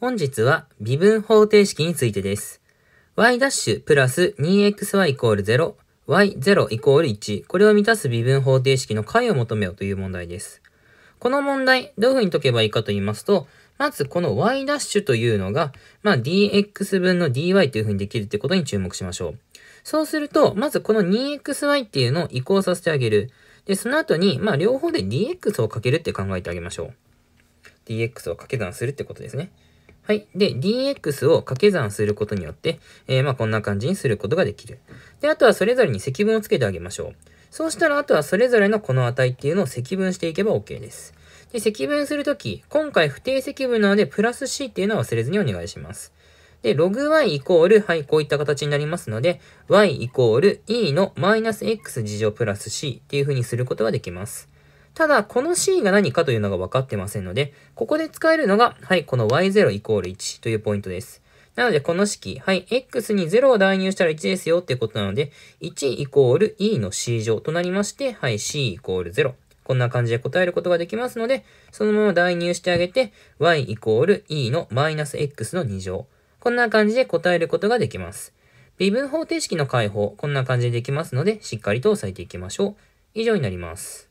本日は微分方程式についてです。y' プラス 2xy イコール0、y0 イコール1、これを満たす微分方程式の解を求めようという問題です。この問題、どういうふうに解けばいいかと言いますと、まずこの y' というのが、まあ、dx 分の dy というふうにできるってことに注目しましょう。そうすると、まずこの 2xy っていうのを移行させてあげる。で、その後に、まあ、両方で dx をかけるって考えてあげましょう。dx を掛け算するってことですね。はい。で、dx を掛け算することによって、えー、まあこんな感じにすることができる。で、あとはそれぞれに積分をつけてあげましょう。そうしたら、あとはそれぞれのこの値っていうのを積分していけば OK です。で、積分するとき、今回不定積分なので、プラス c っていうのは忘れずにお願いします。で、ログ y イコール、はい、こういった形になりますので、y イコール e のマイナス x 事乗プラス c っていう風にすることができます。ただ、この C が何かというのが分かってませんので、ここで使えるのが、はい、この y0 イコール1というポイントです。なので、この式、はい、x に0を代入したら1ですよってことなので、1イコール e の c 乗となりまして、はい、c イコール0。こんな感じで答えることができますので、そのまま代入してあげて、y イコール e のマイナス x の2乗。こんな感じで答えることができます。微分方程式の解放、こんな感じでできますので、しっかりと押さえていきましょう。以上になります。